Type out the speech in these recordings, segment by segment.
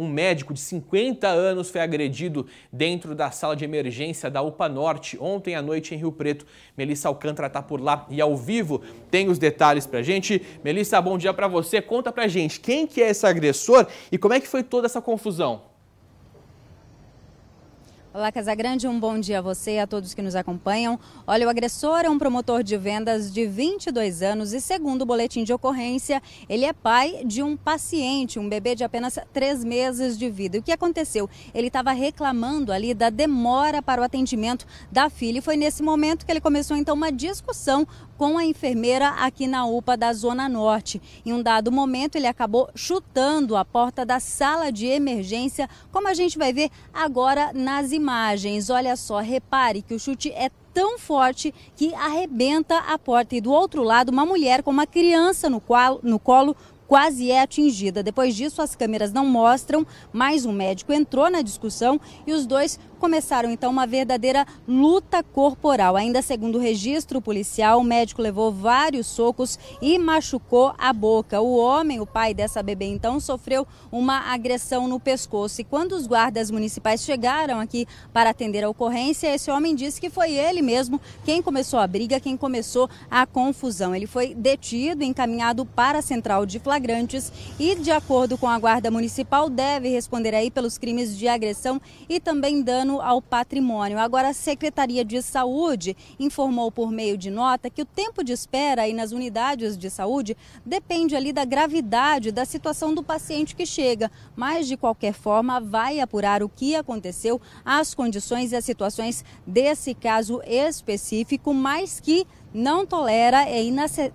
um médico de 50 anos foi agredido dentro da sala de emergência da UPA Norte ontem à noite em Rio Preto. Melissa Alcântara está por lá e ao vivo tem os detalhes a gente. Melissa, bom dia para você. Conta a gente quem que é esse agressor e como é que foi toda essa confusão? Olá, Casagrande, um bom dia a você e a todos que nos acompanham. Olha, o agressor é um promotor de vendas de 22 anos e, segundo o boletim de ocorrência, ele é pai de um paciente, um bebê de apenas 3 meses de vida. E o que aconteceu? Ele estava reclamando ali da demora para o atendimento da filha e foi nesse momento que ele começou, então, uma discussão com a enfermeira aqui na UPA da Zona Norte. Em um dado momento, ele acabou chutando a porta da sala de emergência, como a gente vai ver agora nas imagens imagens. Olha só, repare que o chute é tão forte que arrebenta a porta e do outro lado uma mulher com uma criança no, qual, no colo quase é atingida. Depois disso, as câmeras não mostram, mas um médico entrou na discussão e os dois começaram então uma verdadeira luta corporal. Ainda segundo o registro policial, o médico levou vários socos e machucou a boca. O homem, o pai dessa bebê, então sofreu uma agressão no pescoço. E quando os guardas municipais chegaram aqui para atender a ocorrência, esse homem disse que foi ele mesmo quem começou a briga, quem começou a confusão. Ele foi detido, encaminhado para a central de flagrantes e, de acordo com a guarda municipal, deve responder aí pelos crimes de agressão e também dano dano ao patrimônio. Agora, a Secretaria de Saúde informou por meio de nota que o tempo de espera aí nas unidades de saúde depende ali da gravidade da situação do paciente que chega, mas de qualquer forma vai apurar o que aconteceu, as condições e as situações desse caso específico, mas que não tolera, é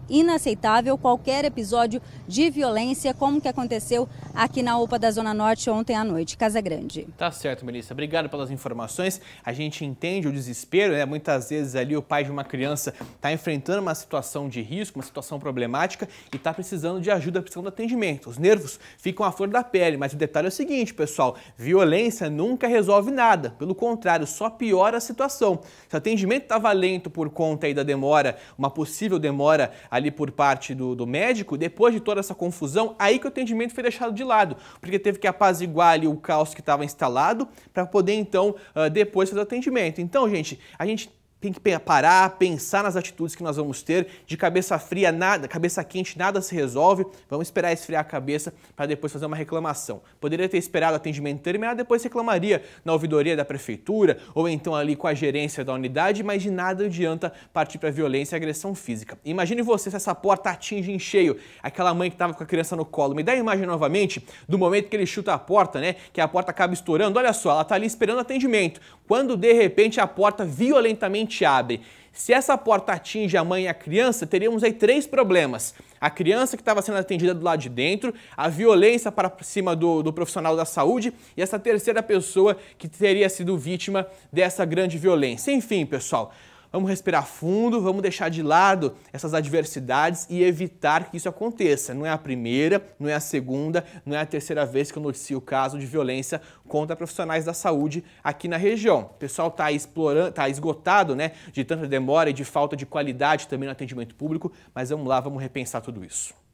inaceitável qualquer episódio de violência como que aconteceu aqui na UPA da Zona Norte ontem à noite, Casa Grande. Tá certo, Melissa. Obrigado pelas informações. A gente entende o desespero, né? Muitas vezes ali o pai de uma criança está enfrentando uma situação de risco, uma situação problemática e está precisando de ajuda, precisando de atendimento. Os nervos ficam à flor da pele, mas o detalhe é o seguinte, pessoal, violência nunca resolve nada. Pelo contrário, só piora a situação. Se o atendimento estava lento por conta aí da demora, uma possível demora ali por parte do, do médico, depois de toda essa confusão, aí que o atendimento foi deixado de lado, porque teve que apaziguar ali o caos que estava instalado para poder então ah, depois fazer o atendimento. Então, gente, a gente tem que parar, pensar nas atitudes que nós vamos ter. De cabeça fria, nada, cabeça quente, nada se resolve. Vamos esperar esfriar a cabeça para depois fazer uma reclamação. Poderia ter esperado atendimento terminar, depois reclamaria na ouvidoria da prefeitura ou então ali com a gerência da unidade, mas de nada adianta partir para violência e agressão física. Imagine você se essa porta atinge em cheio aquela mãe que estava com a criança no colo. Me dá a imagem novamente do momento que ele chuta a porta, né? Que a porta acaba estourando. Olha só, ela está ali esperando atendimento. Quando de repente a porta violentamente gente abre. Se essa porta atinge a mãe e a criança, teríamos aí três problemas. A criança que estava sendo atendida do lado de dentro, a violência para cima do, do, profissional da saúde e essa terceira pessoa que teria sido vítima dessa grande violência. Enfim, pessoal, Vamos respirar fundo, vamos deixar de lado essas adversidades e evitar que isso aconteça. Não é a primeira, não é a segunda, não é a terceira vez que eu noticio o caso de violência contra profissionais da saúde aqui na região. O pessoal está explorando, está esgotado, né, de tanta demora e de falta de qualidade também no atendimento público, mas vamos lá, vamos repensar tudo isso.